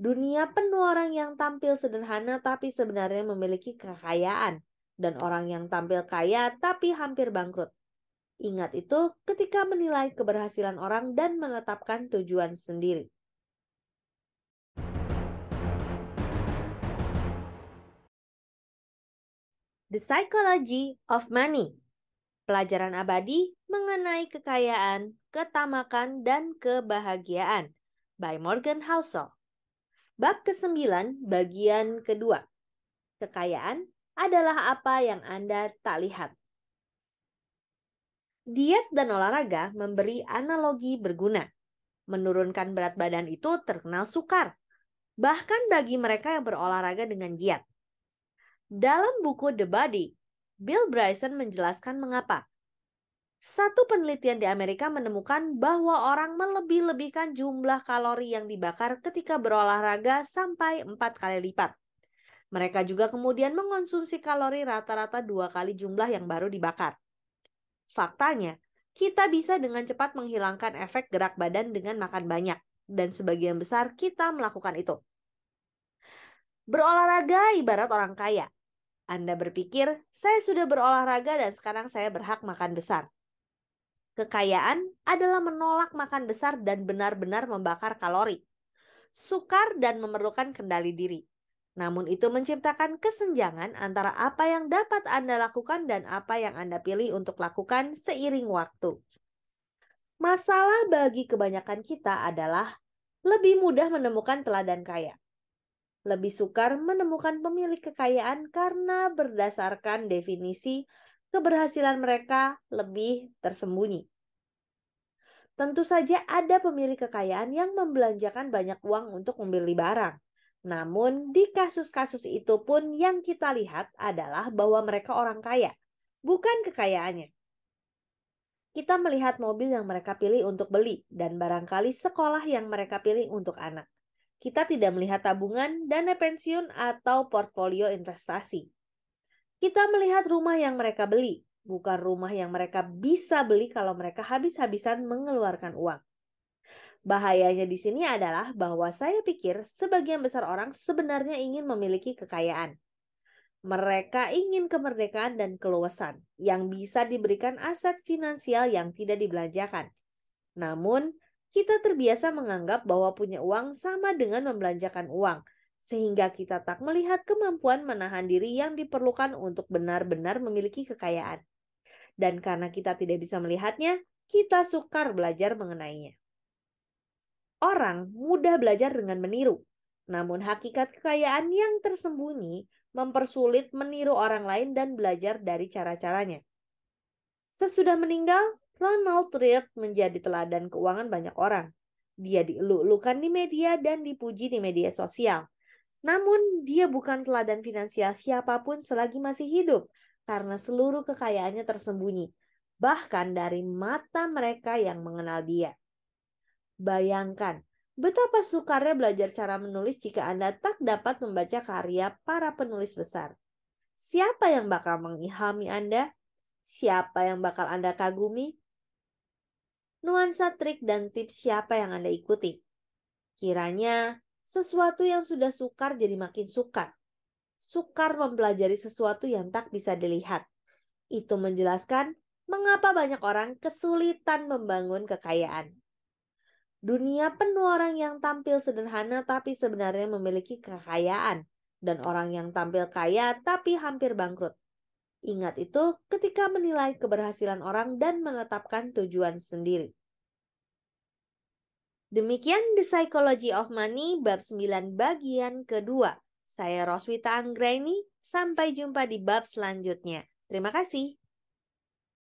Dunia penuh orang yang tampil sederhana tapi sebenarnya memiliki kekayaan dan orang yang tampil kaya tapi hampir bangkrut. Ingat itu ketika menilai keberhasilan orang dan menetapkan tujuan sendiri. The Psychology of Money. Pelajaran abadi mengenai kekayaan, ketamakan, dan kebahagiaan by Morgan Housel. Bab ke-9 bagian kedua. Kekayaan adalah apa yang Anda tak lihat. Diet dan olahraga memberi analogi berguna. Menurunkan berat badan itu terkenal sukar, bahkan bagi mereka yang berolahraga dengan giat. Dalam buku The Body, Bill Bryson menjelaskan mengapa satu penelitian di Amerika menemukan bahwa orang melebih-lebihkan jumlah kalori yang dibakar ketika berolahraga sampai empat kali lipat. Mereka juga kemudian mengonsumsi kalori rata-rata dua kali jumlah yang baru dibakar. Faktanya, kita bisa dengan cepat menghilangkan efek gerak badan dengan makan banyak, dan sebagian besar kita melakukan itu. Berolahraga ibarat orang kaya. Anda berpikir, saya sudah berolahraga dan sekarang saya berhak makan besar. Kekayaan adalah menolak makan besar dan benar-benar membakar kalori. Sukar dan memerlukan kendali diri. Namun itu menciptakan kesenjangan antara apa yang dapat Anda lakukan dan apa yang Anda pilih untuk lakukan seiring waktu. Masalah bagi kebanyakan kita adalah lebih mudah menemukan teladan kaya. Lebih sukar menemukan pemilik kekayaan karena berdasarkan definisi keberhasilan mereka lebih tersembunyi. Tentu saja ada pemilik kekayaan yang membelanjakan banyak uang untuk membeli barang. Namun di kasus-kasus itu pun yang kita lihat adalah bahwa mereka orang kaya, bukan kekayaannya. Kita melihat mobil yang mereka pilih untuk beli dan barangkali sekolah yang mereka pilih untuk anak. Kita tidak melihat tabungan, dana pensiun, atau portfolio investasi. Kita melihat rumah yang mereka beli, bukan rumah yang mereka bisa beli kalau mereka habis-habisan mengeluarkan uang. Bahayanya di sini adalah bahwa saya pikir sebagian besar orang sebenarnya ingin memiliki kekayaan. Mereka ingin kemerdekaan dan keluasan yang bisa diberikan aset finansial yang tidak dibelanjakan. Namun, kita terbiasa menganggap bahwa punya uang sama dengan membelanjakan uang – sehingga kita tak melihat kemampuan menahan diri yang diperlukan untuk benar-benar memiliki kekayaan. Dan karena kita tidak bisa melihatnya, kita sukar belajar mengenainya. Orang mudah belajar dengan meniru, namun hakikat kekayaan yang tersembunyi mempersulit meniru orang lain dan belajar dari cara-caranya. Sesudah meninggal, Ronald Reed menjadi teladan keuangan banyak orang. Dia dielulukan di media dan dipuji di media sosial. Namun, dia bukan teladan finansial siapapun selagi masih hidup, karena seluruh kekayaannya tersembunyi, bahkan dari mata mereka yang mengenal dia. Bayangkan, betapa sukarnya belajar cara menulis jika Anda tak dapat membaca karya para penulis besar. Siapa yang bakal mengilhami Anda? Siapa yang bakal Anda kagumi? Nuansa trik dan tips siapa yang Anda ikuti? Kiranya sesuatu yang sudah sukar jadi makin sukar. Sukar mempelajari sesuatu yang tak bisa dilihat. Itu menjelaskan mengapa banyak orang kesulitan membangun kekayaan. Dunia penuh orang yang tampil sederhana tapi sebenarnya memiliki kekayaan dan orang yang tampil kaya tapi hampir bangkrut. Ingat itu ketika menilai keberhasilan orang dan menetapkan tujuan sendiri. Demikian The Psychology of Money bab 9 bagian kedua. Saya Roswita Anggraini, sampai jumpa di bab selanjutnya. Terima kasih.